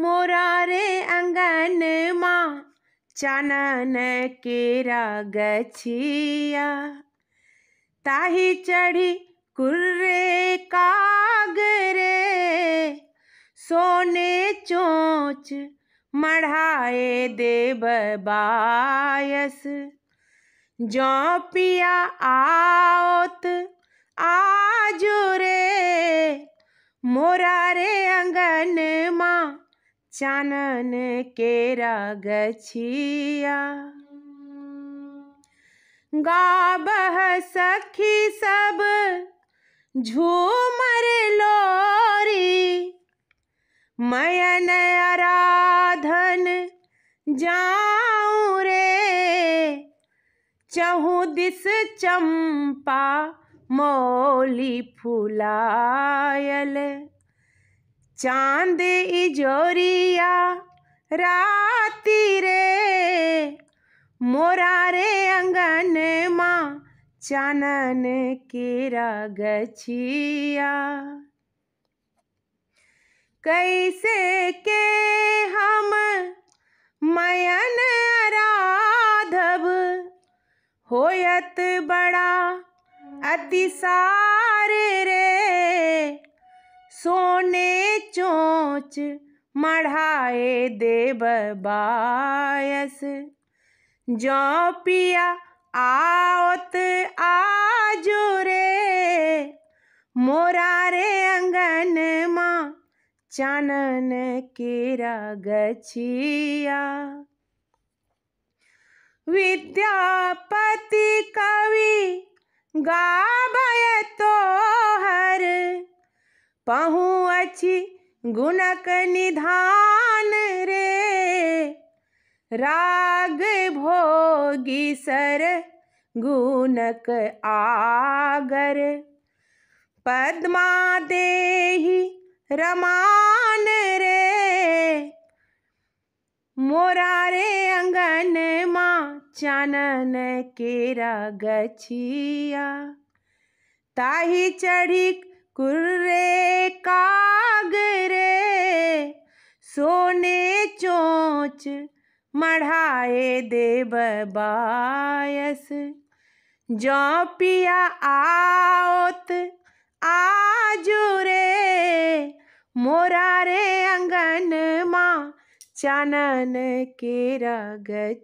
मोरारे अंगन माँ चनन केरा गछिया ताही चढ़ी कुर्रे कागरे सोने चोच मढ़ाए देव बायस जो पिया आओत आजुरे मोरारे रे अंगन चानन केरा गछिया गाब सखी सब झूमर लोरी मयन आराधन जाऊं रे चहु दिस चंपा मौली फुलायल चांद इजोरिया राती रे मोरा रे अंगन माँ चानन केरा गछिया कैसे के हम मयन आराधब होयत बड़ा अतिसार सोच मढ़ाए देव बायस जो पिया आओत आज रे अंगन माँ चानन केरा गछिया विद्यापति कवि गाबय तो हर पहुँच गुणक निधान रे राग भोगी सर गुणक आगर पद्मा देही रमान रे मोरारे अंगन मा चानन केरा गछिया ताही चढ़ी कुर्रे का सोने चोंच मढ़ाए देव बायस जौ पिया आओत आजुरे मोरा रे अंगन माँ चानन के रगछिया